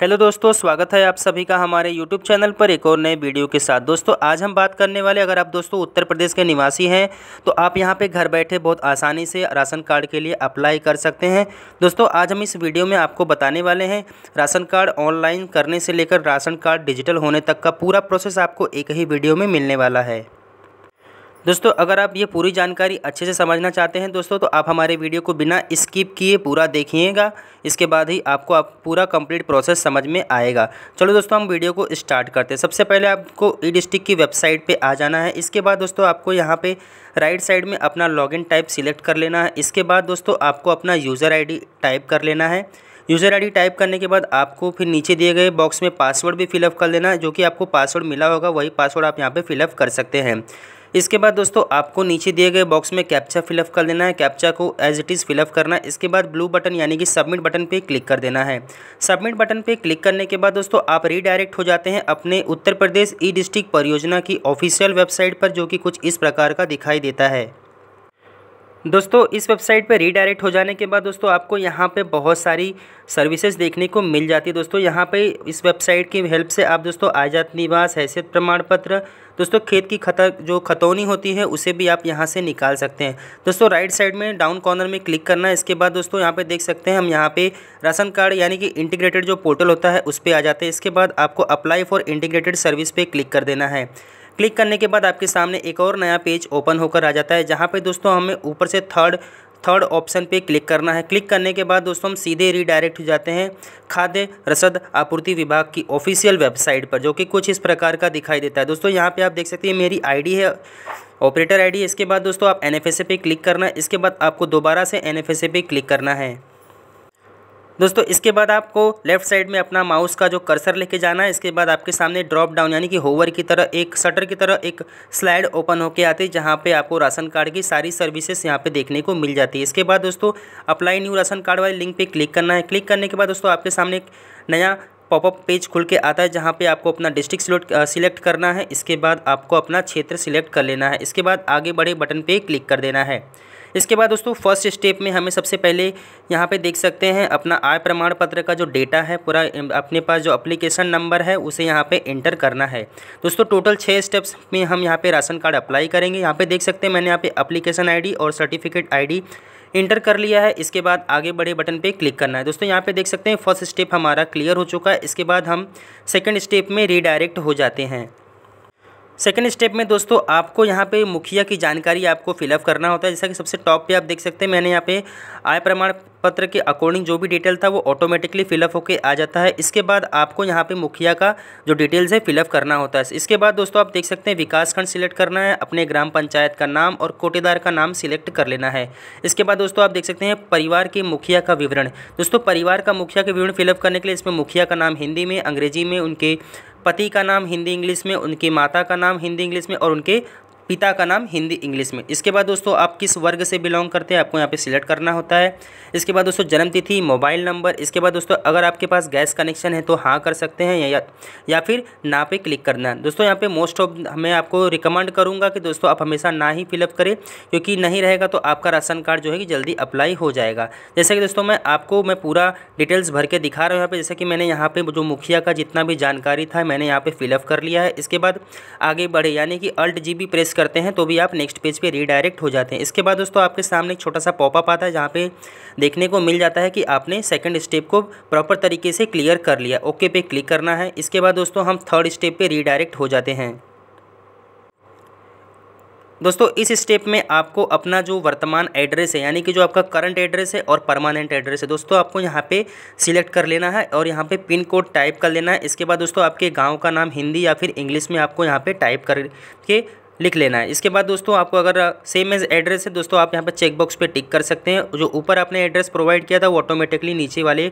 hello दोस्तों स्वागत है आप सभी का हमारे यूट्यूब चैनल पर एक और नए वीडियो के साथ दोस्तों आज हम बात करने वाले अगर आप दोस्तों उत्तर प्रदेश के निवासी हैं तो आप यहां पे घर बैठे बहुत आसानी से राशन कार्ड के लिए अप्लाई कर सकते हैं दोस्तों आज हम इस वीडियो में आपको बताने वाले हैं राशन कार्ड ऑनलाइन करने से लेकर राशन कार्ड डिजिटल होने तक का पूरा प्रोसेस आपको एक ही वीडियो में मिलने वाला है दोस्तों अगर आप ये पूरी जानकारी अच्छे से समझना चाहते हैं दोस्तों तो आप हमारे वीडियो को बिना स्किप किए पूरा देखिएगा इसके बाद ही आपको आप पूरा कंप्लीट प्रोसेस समझ में आएगा चलो दोस्तों हम वीडियो को स्टार्ट करते हैं सबसे पहले आपको ई डिस्ट्रिक्ट की वेबसाइट पर आ जाना है इसके बाद दोस्तों आपको यहाँ पर राइट साइड में अपना लॉगिन टाइप सिलेक्ट कर लेना है इसके बाद दोस्तों आपको अपना यूज़र आई टाइप कर लेना है यूज़र डी टाइप करने के बाद आपको फिर नीचे दिए गए बॉक्स में पासवर्ड भी फिलअप कर लेना है जो कि आपको पासवर्ड मिला होगा वही पासवर्ड आप यहाँ पर फिलअप कर सकते हैं इसके बाद दोस्तों आपको नीचे दिए गए बॉक्स में कैप्चा फिलअप कर देना है कैप्चा को एज इट इज़ फिलअप करना है इसके बाद ब्लू बटन यानी कि सबमिट बटन पे क्लिक कर देना है सबमिट बटन पे क्लिक करने के बाद दोस्तों आप रीडायरेक्ट हो जाते हैं अपने उत्तर प्रदेश ई डिस्ट्रिक्ट परियोजना की ऑफिशियल वेबसाइट पर जो कि कुछ इस प्रकार का दिखाई देता है दोस्तों इस वेबसाइट पे रीडायरेक्ट हो जाने के बाद दोस्तों आपको यहाँ पे बहुत सारी सर्विसेज देखने को मिल जाती है दोस्तों यहाँ पे इस वेबसाइट की हेल्प से आप दोस्तों आजाद निवास हैसियत प्रमाण पत्र दोस्तों खेत की खतर जो खतौनी होती है उसे भी आप यहाँ से निकाल सकते हैं दोस्तों राइट साइड में डाउन कॉर्नर में क्लिक करना है इसके बाद दोस्तों यहाँ पर देख सकते हैं हम यहाँ पर राशन कार्ड यानी कि इंटीग्रेटेड जो पोर्टल होता है उस पर आ जाते हैं इसके बाद आपको अप्लाई फॉर इंटीग्रेटेड सर्विस पे क्लिक कर देना है क्लिक करने के बाद आपके सामने एक और नया पेज ओपन होकर आ जाता है जहाँ पर दोस्तों हमें ऊपर से थर्ड थर्ड ऑप्शन पे क्लिक करना है क्लिक करने के बाद दोस्तों हम सीधे रीडायरेक्ट हो जाते हैं खाद्य रसद आपूर्ति विभाग की ऑफिशियल वेबसाइट पर जो कि कुछ इस प्रकार का दिखाई देता है दोस्तों यहाँ पे आप देख सकते हैं मेरी आईडी है ऑपरेटर आईडी इसके बाद दोस्तों आप एन पे क्लिक करना है इसके बाद आपको दोबारा से एन पे क्लिक करना है दोस्तों इसके बाद आपको लेफ्ट साइड में अपना माउस का जो कर्सर लेके जाना है इसके बाद आपके सामने ड्रॉप डाउन यानी कि होवर की तरह एक शटर की तरह एक स्लाइड ओपन होके आती है जहाँ पे आपको राशन कार्ड की सारी सर्विसेज यहाँ पे देखने को मिल जाती है इसके बाद दोस्तों अप्लाई न्यू राशन कार्ड वाले लिंक पर क्लिक करना है क्लिक करने के बाद दोस्तों आपके सामने एक नया पॉपअप पेज खुल के आता है जहाँ पे आपको अपना डिस्ट्रिक्ट सिलेक्ट सिलेक्ट करना है इसके बाद आपको अपना क्षेत्र सिलेक्ट कर लेना है इसके बाद आगे बड़े बटन पे क्लिक कर देना है इसके बाद दोस्तों फर्स्ट स्टेप में हमें सबसे पहले यहाँ पे देख सकते हैं अपना आय प्रमाण पत्र का जो डेटा है पूरा अपने पास जो अप्लीकेशन नंबर है उसे यहाँ पे इंटर करना है दोस्तों टोटल छः स्टेप्स में हम यहाँ पे राशन कार्ड अप्लाई करेंगे यहाँ पे देख सकते हैं मैंने यहाँ पे अप्लीकेशन आई और सर्टिफिकेट आई इंटर कर लिया है इसके बाद आगे बड़े बटन पे क्लिक करना है दोस्तों यहाँ पे देख सकते हैं फर्स्ट स्टेप हमारा क्लियर हो चुका है इसके बाद हम सेकंड स्टेप में रीडायरेक्ट हो जाते हैं सेकेंड स्टेप में दोस्तों आपको यहाँ पे मुखिया की जानकारी आपको फिलअप करना होता है जैसा कि सबसे टॉप पे आप देख सकते हैं मैंने यहाँ पे आय प्रमाण पत्र के अकॉर्डिंग जो भी डिटेल था वो ऑटोमेटिकली फिलअप होकर आ जाता है इसके बाद आपको यहाँ पे मुखिया का जो डिटेल्स है फिलअप करना होता है इसके बाद दोस्तों आप देख सकते हैं विकासखंड सिलेक्ट करना है अपने ग्राम पंचायत का नाम और कोटेदार का नाम सिलेक्ट कर लेना है इसके बाद दोस्तों आप देख सकते हैं परिवार के मुखिया का विवरण दोस्तों परिवार का मुखिया के विवरण फिलअप करने के लिए इसमें मुखिया का नाम हिंदी में अंग्रेजी में उनके पति का नाम हिंदी इंग्लिश में उनकी माता का नाम हिंदी इंग्लिश में और उनके पिता का नाम हिंदी इंग्लिश में इसके बाद दोस्तों आप किस वर्ग से बिलोंग करते हैं आपको यहाँ पे सिलेक्ट करना होता है इसके बाद दोस्तों जन्मतिथि मोबाइल नंबर इसके बाद दोस्तों अगर आपके पास गैस कनेक्शन है तो हाँ कर सकते हैं या या फिर ना पे क्लिक करना है दोस्तों यहाँ पे मोस्ट ऑफ मैं आपको रिकमेंड करूँगा कि दोस्तों आप हमेशा ना ही फिलअप करें क्योंकि नहीं रहेगा तो आपका राशन कार्ड जो है कि जल्दी अप्लाई हो जाएगा जैसे कि दोस्तों मैं आपको मैं पूरा डिटेल्स भर के दिखा रहा हूँ यहाँ पर जैसे कि मैंने यहाँ पर जो मुखिया का जितना भी जानकारी था मैंने यहाँ पर फिलअप कर लिया है इसके बाद आगे बढ़े यानी कि अल्ट जी प्रेस करते हैं तो भी आप नेक्स्ट पेज पे रीडायरेक्ट हो जाते हैं इसके बाद दोस्तों आपके सामने एक छोटा सा पॉपअप आता है जहाँ पे देखने को मिल जाता है कि आपने सेकंड स्टेप को प्रॉपर तरीके से क्लियर कर लिया ओके पे क्लिक करना है इसके बाद दोस्तों हम थर्ड स्टेप पर रीडायरेक्ट हो जाते हैं दोस्तों इस स्टेप में आपको अपना जो वर्तमान एड्रेस है यानी कि जो आपका करंट एड्रेस है और परमानेंट एड्रेस है दोस्तों आपको यहाँ पे सिलेक्ट कर लेना है और यहाँ पे पिन कोड टाइप कर लेना है इसके बाद दोस्तों आपके गांव का नाम हिंदी या फिर इंग्लिश में आपको यहाँ पे टाइप करके लिख लेना है इसके बाद दोस्तों आपको अगर सेम एज एड्रेस है दोस्तों आप यहाँ पर चेकबॉक्स पे टिक कर सकते हैं जो ऊपर आपने एड्रेस प्रोवाइड किया था वो ऑटोमेटिकली नीचे वाले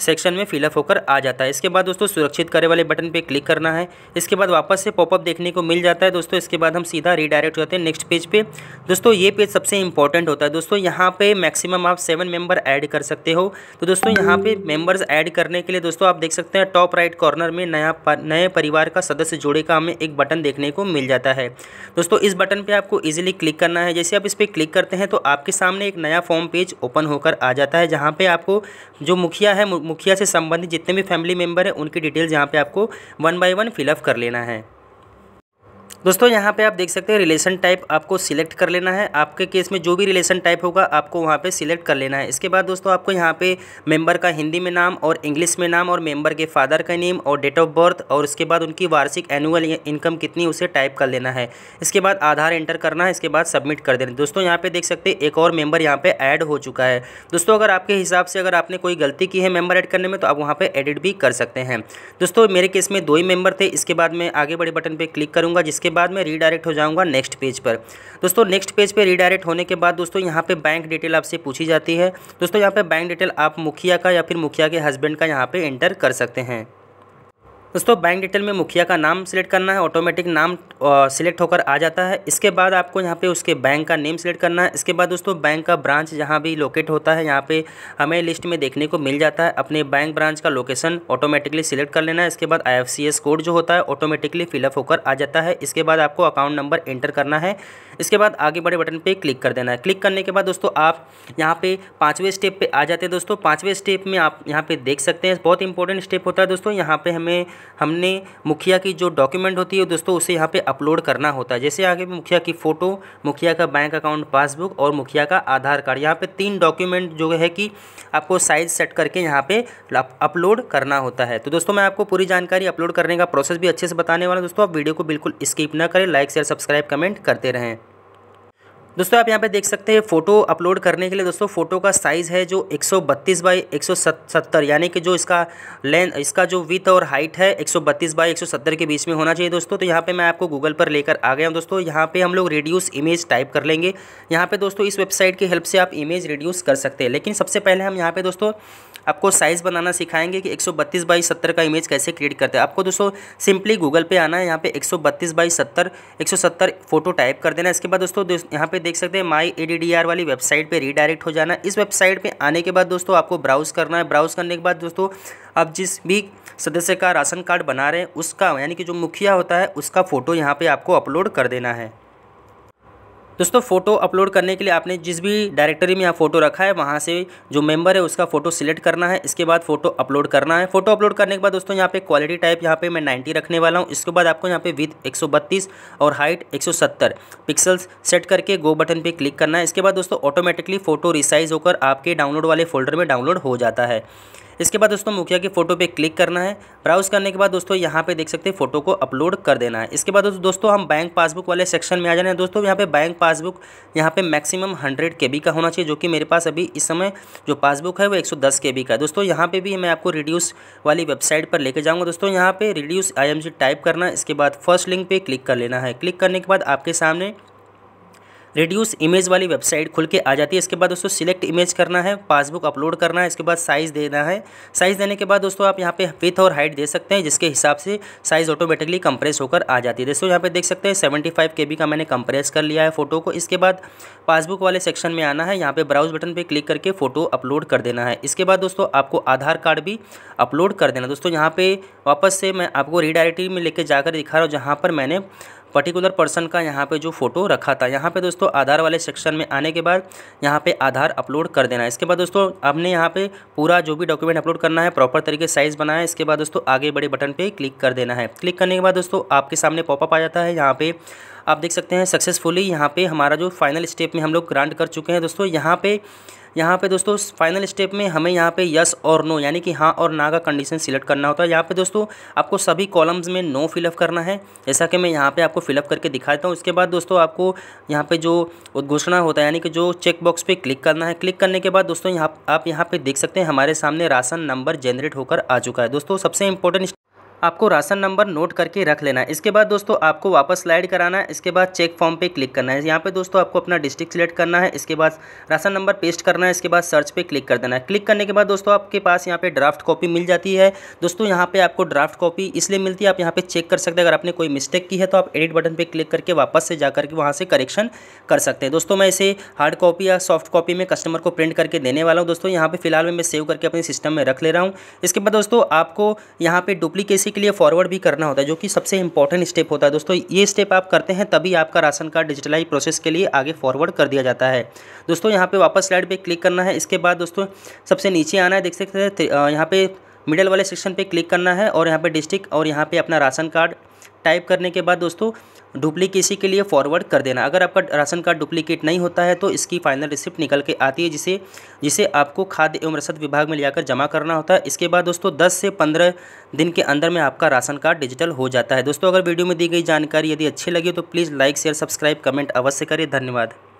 सेक्शन में फिलअप होकर आ जाता है इसके बाद दोस्तों सुरक्षित करे वाले बटन पे क्लिक करना है इसके बाद वापस से पॉपअप देखने को मिल जाता है दोस्तों इसके बाद हम सीधा रीडायरेक्ट हो जाते हैं नेक्स्ट पेज पे दोस्तों ये पेज सबसे इंपॉर्टेंट होता है दोस्तों यहाँ पे मैक्सिमम आप सेवन मेंबर ऐड कर सकते हो तो दोस्तों यहाँ पे मेम्बर्स ऐड करने के लिए दोस्तों आप देख सकते हैं टॉप राइट कॉर्नर में नया पर, नए परिवार का सदस्य जोड़े का हमें एक बटन देखने को मिल जाता है दोस्तों इस बटन पर आपको ईजिली क्लिक करना है जैसे आप इस पर क्लिक करते हैं तो आपके सामने एक नया फॉर्म पेज ओपन होकर आ जाता है जहाँ पर आपको जो मुखिया है मुखिया से संबंधित जितने भी फैमिली मेम्बर हैं उनकी डिटेल्स यहाँ पर आपको वन बाई वन फिलअप कर लेना है दोस्तों यहाँ पे आप देख सकते हैं रिलेशन टाइप आपको सिलेक्ट कर लेना है आपके केस में जो भी रिलेशन टाइप होगा आपको वहाँ पे सिलेक्ट कर लेना है इसके बाद दोस्तों आपको यहाँ पे मेंबर का हिंदी में नाम और इंग्लिश में नाम और मेंबर के फादर का नेम और डेट ऑफ बर्थ और उसके बाद उनकी वार्षिक एनुअल इनकम कितनी उसे टाइप कर लेना है इसके बाद आधार एंटर करना है इसके बाद सबमिट कर देना दोस्तों यहाँ पर देख सकते हैं एक और मेम्बर यहाँ पर ऐड हो चुका है दोस्तों अगर आपके हिसाब से अगर आपने कोई गलती की है मेम्बर एड करने में तो आप वहाँ पर एडिट भी कर सकते हैं दोस्तों मेरे केस में दो ही मेम्बर थे इसके बाद मैं आगे बड़े बटन पर क्लिक करूँगा जिसके बाद मैं रीडायरेक्ट हो जाऊंगा नेक्स्ट पेज पर दोस्तों नेक्स्ट पेज पे रीडायरेक्ट होने के बाद दोस्तों यहाँ पे बैंक डिटेल आपसे पूछी जाती है दोस्तों यहाँ पे बैंक डिटेल आप मुखिया का या फिर मुखिया के हस्बैंड का यहाँ पे एंटर कर सकते हैं दोस्तों बैंक डिटेल में मुखिया का नाम सिलेक्ट करना है ऑटोमेटिक नाम सिलेक्ट होकर आ जाता है इसके बाद आपको यहाँ पे उसके बैंक का नेम सिलेक्ट करना है इसके बाद दोस्तों बैंक का ब्रांच जहाँ भी लोकेट होता है यहाँ पे हमें लिस्ट में देखने को मिल जाता है अपने बैंक ब्रांच का लोकेशन ऑटोमेटिकली सिलेक्ट कर लेना है इसके बाद आई कोड जो होता है ऑटोमेटिकली फिलअप होकर आ जाता है इसके बाद आपको अकाउंट नंबर एंटर करना है इसके बाद आगे बड़े बटन पर क्लिक कर देना है क्लिक करने के बाद दोस्तों आप यहाँ पे पाँचवें स्टेप पे आ जाते हैं दोस्तों पाँचवें स्टेप में आप यहाँ पे देख सकते हैं बहुत इंपॉर्टेंट स्टेप होता है दोस्तों यहाँ पे हमें हमने मुखिया की जो डॉक्यूमेंट होती है दोस्तों उसे यहाँ पर अपलोड करना होता है जैसे आगे मुखिया की फ़ोटो मुखिया का बैंक अकाउंट पासबुक और मुखिया का आधार कार्ड यहाँ पर तीन डॉक्यूमेंट जो है कि आपको साइज सेट करके यहाँ पर अपलोड करना होता है तो दोस्तों मैं आपको पूरी जानकारी अपलोड करने का प्रोसेस भी अच्छे से बताने वाला दोस्तों आप वीडियो को बिल्कुल स्किप ना करें लाइक शेयर सब्सक्राइब कमेंट करते रहें दोस्तों आप यहाँ पे देख सकते हैं फ़ोटो अपलोड करने के लिए दोस्तों फ़ोटो का साइज़ है जो 132 बाई एक यानी कि जो इसका लेंथ इसका जो विथ और हाइट है 132 बाई एक के बीच में होना चाहिए दोस्तों तो यहाँ पे मैं आपको गूगल पर लेकर आ गया हूँ दोस्तों यहाँ पे हम लोग रिड्यूस इमेज टाइप कर लेंगे यहाँ पे दोस्तों इस वेबसाइट की हेल्प से आप इमेज रिड्यूस कर सकते हैं लेकिन सबसे पहले हम यहाँ पे दोस्तों आपको साइज़ बनाना सिखाएंगे कि 132 बाई सत्तर का इमेज कैसे क्रिएट करते हैं आपको दोस्तों सिंपली गूगल पे आना है यहाँ पे 132 बाई 70 170 फोटो टाइप कर देना इसके बाद दोस्तों यहाँ पे देख सकते हैं माई ए वाली वेबसाइट पर रीडायरेक्ट हो जाना इस वेबसाइट पर आने के बाद दोस्तों आपको ब्राउज़ करना है ब्राउज़ करने के बाद दोस्तों आप जिस भी सदस्य का राशन कार्ड बना रहे हैं उसका यानी कि जो मुखिया होता है उसका फ़ोटो यहाँ पर आपको अपलोड कर देना है दोस्तों फ़ोटो अपलोड करने के लिए आपने जिस भी डायरेक्टरी में आप फ़ोटो रखा है वहाँ से जो मेंबर है उसका फ़ोटो सिलेक्ट करना है इसके बाद फ़ोटो अपलोड करना है फ़ोटो अपलोड करने के बाद दोस्तों यहाँ पे क्वालिटी टाइप यहाँ पे मैं 90 रखने वाला हूँ इसके बाद आपको यहाँ पे विथ 132 और हाइट 170 पिक्सल्स सेट करके गो बटन पर क्लिक करना है इसके बाद दोस्तों ऑटोमेटिकली फ़ोटो रिसाइज होकर आपके डाउनलोड वाले फोल्डर में डाउनलोड हो जाता है इसके बाद दोस्तों मुखिया की फ़ोटो पे क्लिक करना है ब्राउज़ करने के बाद दोस्तों यहाँ पे देख सकते हैं फ़ोटो को अपलोड कर देना है इसके बाद दोस्तों हम बैंक पासबुक वाले सेक्शन में आ जाना है दोस्तों यहाँ पे बैंक पासबुक यहाँ पे मैक्सिमम हंड्रेड के का होना चाहिए जो कि मेरे पास अभी इस समय जो पासबुक है वो एक सौ का है दोस्तों यहाँ पर भी मैं आपको रिड्यूस वाली वेबसाइट पर लेके जाऊँगा दोस्तों यहाँ पर रिड्यूस आई टाइप करना इसके बाद फर्स्ट लिंक पर क्लिक कर लेना है क्लिक करने के बाद आपके सामने रिड्यूस इमेज वाली वेबसाइट खुल के आ जाती है इसके बाद दोस्तों सिलेक्ट इमेज करना है पासबुक अपलोड करना है इसके बाद साइज़ देना है साइज़ देने के बाद दोस्तों आप यहाँ पे विथ और हाइट दे सकते हैं जिसके हिसाब से साइज़ ऑटोमेटिकली कंप्रेस होकर आ जाती है दोस्तों यहाँ पे देख सकते हैं सेवेंटी फाइव का मैंने कंप्रेस कर लिया है फ़ोटो को इसके बाद पासबुक वाले सेक्शन में आना है यहाँ पर ब्राउज बटन पर क्लिक करके फ़ोटो अपलोड कर देना है इसके बाद दोस्तों आपको आधार कार्ड भी अपलोड कर देना दोस्तों यहाँ पर वापस से मैं आपको रीडायरेक्टिव में लेकर जाकर दिखा रहा हूँ जहाँ पर मैंने पर्टिकुलर पर्सन का यहाँ पे जो फ़ोटो रखा था यहाँ पे दोस्तों आधार वाले सेक्शन में आने के बाद यहाँ पे आधार अपलोड कर देना है इसके बाद दोस्तों आपने यहाँ पे पूरा जो भी डॉक्यूमेंट अपलोड करना है प्रॉपर तरीके साइज़ बनाया है इसके बाद दोस्तों आगे बड़े बटन पर क्लिक कर देना है क्लिक करने के बाद दोस्तों आपके सामने पॉपअप आ जाता है यहाँ पर आप देख सकते हैं सक्सेसफुली यहाँ पर हमारा जो फाइनल स्टेप में हम लोग ग्रांट कर चुके हैं दोस्तों यहाँ पर यहाँ पे दोस्तों फाइनल स्टेप में हमें यहाँ पे यस और नो यानी कि हाँ और ना का कंडीशन सिलेक्ट करना होता है यहाँ पे दोस्तों आपको सभी कॉलम्स में नो फिलअप करना है जैसा कि मैं यहाँ पे आपको फिलअप करके दिखाता हूँ उसके बाद दोस्तों आपको यहाँ पे जो उद्घोषणा होता है यानी कि जो चेक बॉक्स क्लिक करना है क्लिक करने के बाद दोस्तों यहाँ आप यहाँ पर देख सकते हैं हमारे सामने राशन नंबर जनरेट होकर आ चुका है दोस्तों सबसे इंपॉर्टेंट आपको राशन नंबर नोट करके रख लेना है इसके बाद दोस्तों आपको वापस स्लाइड कराना है इसके बाद चेक फॉर्म पे क्लिक करना है यहाँ पे दोस्तों आपको अपना डिस्ट्रिक्ट सिलेक्ट करना है इसके बाद राशन नंबर पेस्ट करना है इसके बाद सर्च पे क्लिक कर देना है क्लिक करने के बाद दोस्तों आपके पास यहाँ पे ड्राफ्ट कॉपी मिल जाती है दोस्तों यहाँ पे आपको ड्राफ्ट कॉपी इसलिए मिलती है आप यहाँ पे चेक कर सकते हैं अगर आपने कोई मिस्टेक की है तो आप एडिट बटन पर क्लिक करके वापस से जा करके वहाँ से करेक्शन कर सकते हैं दोस्तों मैं इसे हार्ड कॉपी या सॉफ्ट कॉपी में कस्टमर को प्रिंट करके देने वाला हूँ दोस्तों यहाँ पर फिलहाल मैं सेव करके अपने सिस्टम में रख ले रहा हूँ इसके बाद दोस्तों आपको यहाँ पर डुप्लीकेसी के लिए फॉरवर्ड भी करना होता है जो कि सबसे इंपॉर्टेंट स्टेप होता है दोस्तों ये स्टेप आप करते हैं तभी आपका राशन कार्ड डिजिटलाइज प्रोसेस के लिए आगे फॉरवर्ड कर दिया जाता है दोस्तों यहाँ पर वापस स्लाइड पर क्लिक करना है इसके बाद दोस्तों सबसे नीचे आना है देख सकते हैं यहाँ पर मिडल वाले सेक्शन पर क्लिक करना है और यहाँ पर डिस्ट्रिक्ट और यहाँ पर अपना राशन कार्ड टाइप करने के बाद दोस्तों डुप्लीकेसी के लिए फॉरवर्ड कर देना अगर आपका राशन कार्ड डुप्लीकेट नहीं होता है तो इसकी फाइनल रिसिप्ट निकल के आती है जिसे जिसे आपको खाद्य एवं रसद विभाग में लेकर जमा करना होता है इसके बाद दोस्तों दस से पंद्रह दिन के अंदर में आपका राशन कार्ड डिजिटल हो जाता है दोस्तों अगर वीडियो में दी गई जानकारी यदि अच्छी लगी तो please like share subscribe comment अवश्य करें धन्यवाद